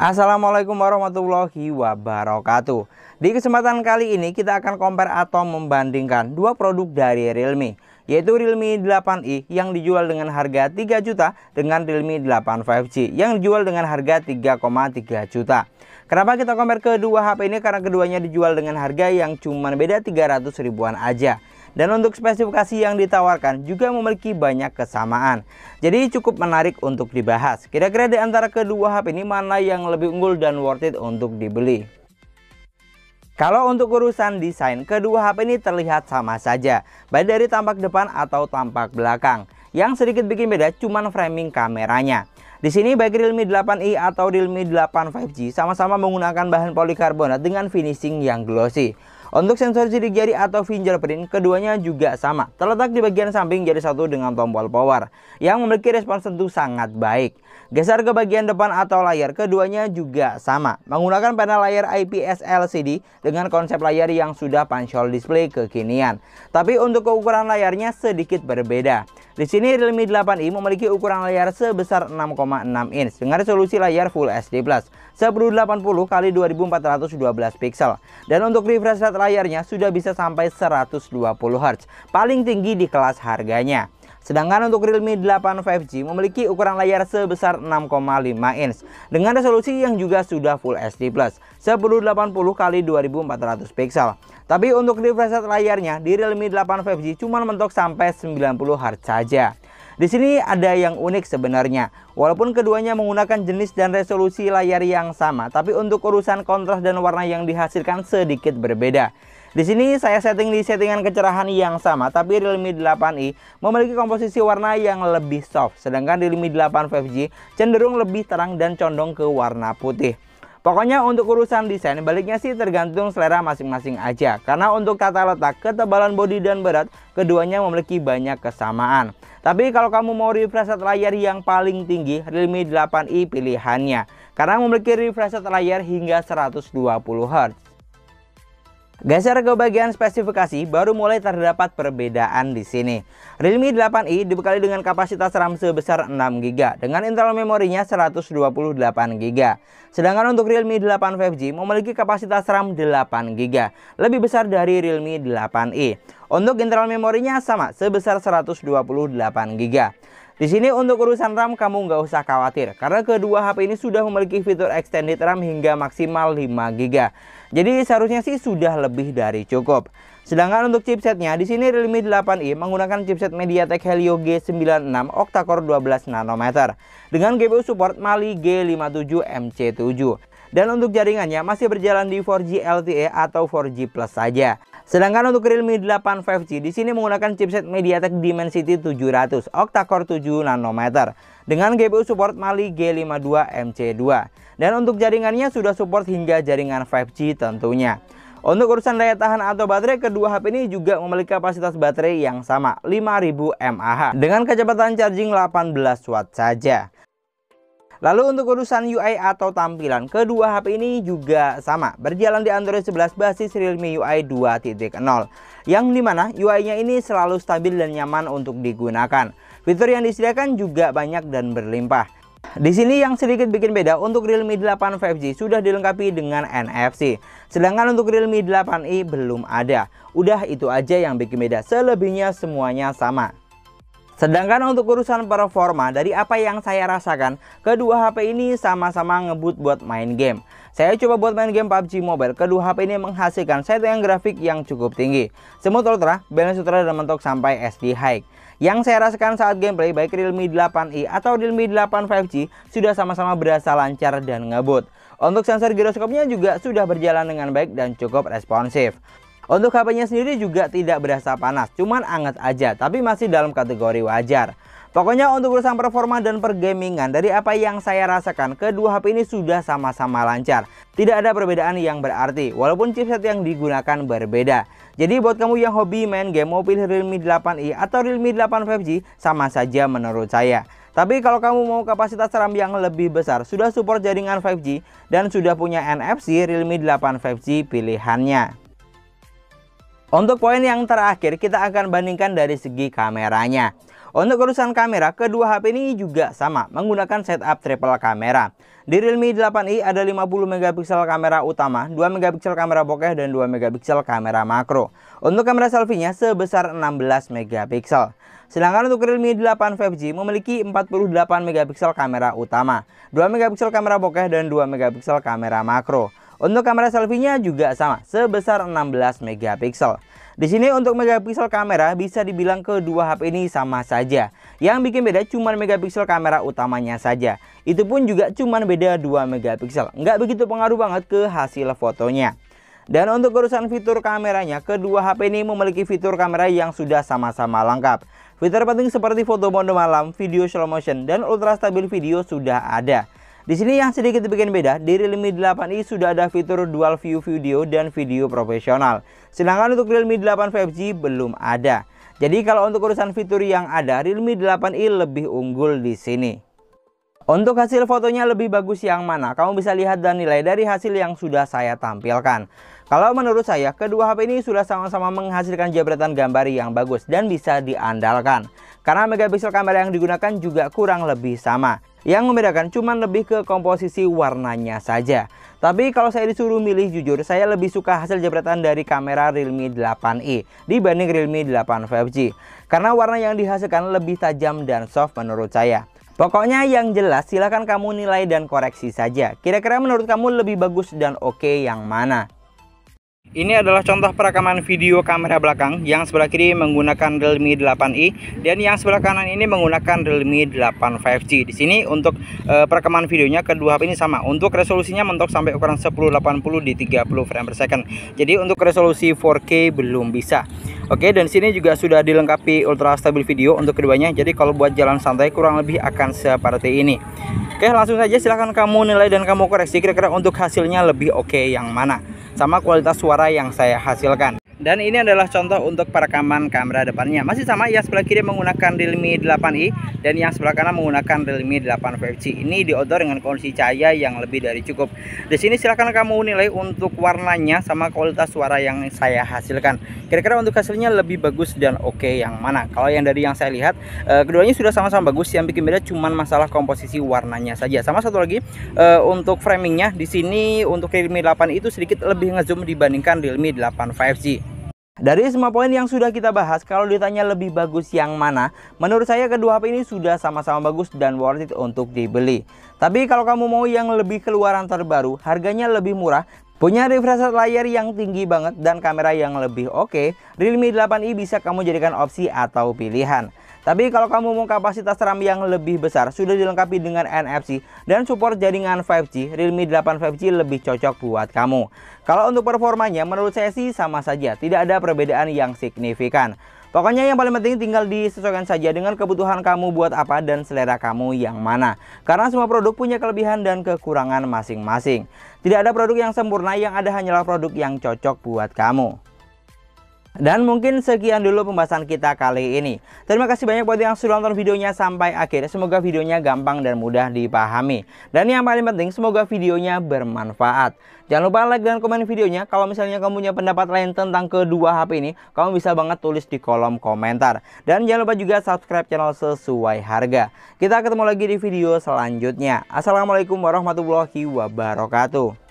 Assalamualaikum warahmatullahi wabarakatuh Di kesempatan kali ini kita akan compare atau membandingkan dua produk dari Realme Yaitu Realme 8i yang dijual dengan harga 3 juta dengan Realme 8 5G yang dijual dengan harga 3,3 juta Kenapa kita compare kedua HP ini? Karena keduanya dijual dengan harga yang cuma beda 300 ribuan aja dan untuk spesifikasi yang ditawarkan juga memiliki banyak kesamaan. Jadi cukup menarik untuk dibahas. Kira-kira di antara kedua HP ini mana yang lebih unggul dan worth it untuk dibeli? Kalau untuk urusan desain, kedua HP ini terlihat sama saja, baik dari tampak depan atau tampak belakang. Yang sedikit bikin beda cuman framing kameranya. Di sini baik Realme 8i atau Realme 8 5G sama-sama menggunakan bahan polikarbonat dengan finishing yang glossy. Untuk sensor sidik jari atau fingerprint, keduanya juga sama. Terletak di bagian samping jari satu dengan tombol power, yang memiliki respon sentuh sangat baik. Geser ke bagian depan atau layar, keduanya juga sama. Menggunakan panel layar IPS LCD dengan konsep layar yang sudah punch hole display kekinian. Tapi untuk ukuran layarnya sedikit berbeda. Di sini Realme 8i memiliki ukuran layar sebesar 6,6 inch dengan resolusi layar Full HD+, 1080 x 2412 pixel. Dan untuk refresh rate layarnya sudah bisa sampai 120 Hz, paling tinggi di kelas harganya. Sedangkan untuk Realme 8 5G memiliki ukuran layar sebesar 6,5 inch dengan resolusi yang juga sudah Full HD+, 1080x2400 pixel. Tapi untuk refresh rate layarnya di Realme 8 5G cuma mentok sampai 90 Hz saja. Di sini ada yang unik sebenarnya. Walaupun keduanya menggunakan jenis dan resolusi layar yang sama, tapi untuk urusan kontras dan warna yang dihasilkan sedikit berbeda. Di sini saya setting di settingan kecerahan yang sama, tapi Realme 8i memiliki komposisi warna yang lebih soft, sedangkan Realme 8 5G cenderung lebih terang dan condong ke warna putih. Pokoknya untuk urusan desain baliknya sih tergantung selera masing-masing aja Karena untuk tata letak, ketebalan bodi dan berat keduanya memiliki banyak kesamaan Tapi kalau kamu mau refresh rate layar yang paling tinggi Realme 8i pilihannya Karena memiliki refresh rate layar hingga 120Hz Geser ke bagian spesifikasi, baru mulai terdapat perbedaan di sini. Realme 8i dibekali dengan kapasitas RAM sebesar 6GB dengan internal memorinya 128GB. Sedangkan untuk Realme 8 5G memiliki kapasitas RAM 8GB, lebih besar dari Realme 8i. Untuk internal memorinya sama sebesar 128GB. Di sini untuk urusan RAM kamu nggak usah khawatir karena kedua HP ini sudah memiliki fitur extended RAM hingga maksimal 5GB. Jadi seharusnya sih sudah lebih dari cukup. Sedangkan untuk chipsetnya di sini Realme 8i menggunakan chipset MediaTek Helio G96 octa-core 12 nanometer dengan GPU support Mali G57 MC7. Dan untuk jaringannya masih berjalan di 4G LTE atau 4G Plus saja. Sedangkan untuk Realme 8 5G di sini menggunakan chipset MediaTek Dimensity 700 octa-core 7 nanometer dengan GPU support Mali G52MC2. Dan untuk jaringannya sudah support hingga jaringan 5G tentunya. Untuk urusan daya tahan atau baterai, kedua HP ini juga memiliki kapasitas baterai yang sama, 5000 mAh, dengan kecepatan charging 18 watt saja. Lalu untuk urusan UI atau tampilan, kedua HP ini juga sama, berjalan di Android 11 basis Realme UI 2.0, yang dimana UI-nya ini selalu stabil dan nyaman untuk digunakan. Fitur yang disediakan juga banyak dan berlimpah. Di sini yang sedikit bikin beda untuk Realme 8 5G sudah dilengkapi dengan NFC. Sedangkan untuk Realme 8i belum ada. Udah itu aja yang bikin beda, selebihnya semuanya sama. Sedangkan untuk urusan performa dari apa yang saya rasakan, kedua HP ini sama-sama ngebut buat main game. Saya coba buat main game PUBG Mobile, kedua HP ini menghasilkan settingan grafik yang cukup tinggi. Semut Ultra, balance Ultra dan mentok sampai SD High. Yang saya rasakan saat gameplay baik Realme 8i atau Realme 8 5G sudah sama-sama berasa lancar dan ngebut. Untuk sensor giroskopnya juga sudah berjalan dengan baik dan cukup responsif. Untuk HP-nya sendiri juga tidak berasa panas, cuman anget aja, tapi masih dalam kategori wajar. Pokoknya untuk urusan performa dan pergamingan dari apa yang saya rasakan kedua HP ini sudah sama-sama lancar. Tidak ada perbedaan yang berarti walaupun chipset yang digunakan berbeda. Jadi buat kamu yang hobi main game mobil Realme 8i atau Realme 8 5G sama saja menurut saya. Tapi kalau kamu mau kapasitas RAM yang lebih besar sudah support jaringan 5G dan sudah punya NFC Realme 8 5G pilihannya. Untuk poin yang terakhir, kita akan bandingkan dari segi kameranya. Untuk urusan kamera, kedua HP ini juga sama, menggunakan setup triple kamera. Di Realme 8i ada 50 megapiksel kamera utama, 2 megapiksel kamera bokeh dan 2 megapiksel kamera makro. Untuk kamera selfie-nya sebesar 16 megapiksel. Sedangkan untuk Realme 8 5G memiliki 48 megapiksel kamera utama, 2 megapiksel kamera bokeh dan 2 megapiksel kamera makro. Untuk kamera selfie-nya juga sama, sebesar 16 megapiksel. Di sini untuk megapiksel kamera bisa dibilang kedua HP ini sama saja. Yang bikin beda cuma megapiksel kamera utamanya saja. Itu pun juga cuma beda 2 megapiksel. Nggak begitu pengaruh banget ke hasil fotonya. Dan untuk urusan fitur kameranya, kedua HP ini memiliki fitur kamera yang sudah sama-sama lengkap. Fitur penting seperti foto mode malam, video slow motion, dan ultra stabil video sudah ada. Di sini yang sedikit bikin beda, di Realme 8i sudah ada fitur dual view video dan video profesional. Sedangkan untuk Realme 8 5G belum ada. Jadi kalau untuk urusan fitur yang ada, Realme 8i lebih unggul di sini. Untuk hasil fotonya lebih bagus yang mana? Kamu bisa lihat dan nilai dari hasil yang sudah saya tampilkan. Kalau menurut saya, kedua HP ini sudah sama-sama menghasilkan jabretan gambar yang bagus dan bisa diandalkan. Karena megapiksel kamera yang digunakan juga kurang lebih sama. Yang membedakan cuman lebih ke komposisi warnanya saja. Tapi kalau saya disuruh milih jujur, saya lebih suka hasil jepretan dari kamera Realme 8i dibanding Realme 8 5G. Karena warna yang dihasilkan lebih tajam dan soft menurut saya. Pokoknya yang jelas silahkan kamu nilai dan koreksi saja. Kira-kira menurut kamu lebih bagus dan oke okay yang mana? Ini adalah contoh perekaman video kamera belakang yang sebelah kiri menggunakan Realme 8i dan yang sebelah kanan ini menggunakan Realme 8 5G. Di sini untuk e, perekaman videonya kedua HP ini sama. Untuk resolusinya mentok sampai ukuran 1080 di 30 frame per second. Jadi untuk resolusi 4K belum bisa. Oke, dan sini juga sudah dilengkapi ultra stabil video untuk keduanya. Jadi kalau buat jalan santai kurang lebih akan seperti ini. Oke, langsung saja silahkan kamu nilai dan kamu koreksi kira-kira untuk hasilnya lebih oke yang mana sama kualitas suara yang saya hasilkan. Dan ini adalah contoh untuk perekaman kamera depannya. Masih sama yang sebelah kiri menggunakan Realme 8i dan yang sebelah kanan menggunakan Realme 8 5G. Ini di outdoor dengan kondisi cahaya yang lebih dari cukup. Di sini silahkan kamu nilai untuk warnanya sama kualitas suara yang saya hasilkan. Kira-kira untuk hasilnya lebih bagus dan oke okay yang mana? Kalau yang dari yang saya lihat eh, keduanya sudah sama-sama bagus. Yang bikin beda cuma masalah komposisi warnanya saja. Sama satu lagi eh, untuk framingnya di sini untuk Realme 8 itu sedikit lebih ngezoom dibandingkan Realme 8 5G. Dari semua poin yang sudah kita bahas, kalau ditanya lebih bagus yang mana, menurut saya kedua HP ini sudah sama-sama bagus dan worth it untuk dibeli. Tapi kalau kamu mau yang lebih keluaran terbaru, harganya lebih murah, Punya refresh rate layar yang tinggi banget dan kamera yang lebih oke, okay, Realme 8i bisa kamu jadikan opsi atau pilihan. Tapi kalau kamu mau kapasitas RAM yang lebih besar, sudah dilengkapi dengan NFC dan support jaringan 5G, Realme 8 5G lebih cocok buat kamu. Kalau untuk performanya, menurut saya sih sama saja, tidak ada perbedaan yang signifikan. Pokoknya yang paling penting tinggal disesuaikan saja dengan kebutuhan kamu buat apa dan selera kamu yang mana. Karena semua produk punya kelebihan dan kekurangan masing-masing. Tidak ada produk yang sempurna, yang ada hanyalah produk yang cocok buat kamu. Dan mungkin sekian dulu pembahasan kita kali ini. Terima kasih banyak buat yang sudah nonton videonya sampai akhir. Semoga videonya gampang dan mudah dipahami. Dan yang paling penting semoga videonya bermanfaat. Jangan lupa like dan komen videonya. Kalau misalnya kamu punya pendapat lain tentang kedua HP ini, kamu bisa banget tulis di kolom komentar. Dan jangan lupa juga subscribe channel sesuai harga. Kita ketemu lagi di video selanjutnya. Assalamualaikum warahmatullahi wabarakatuh.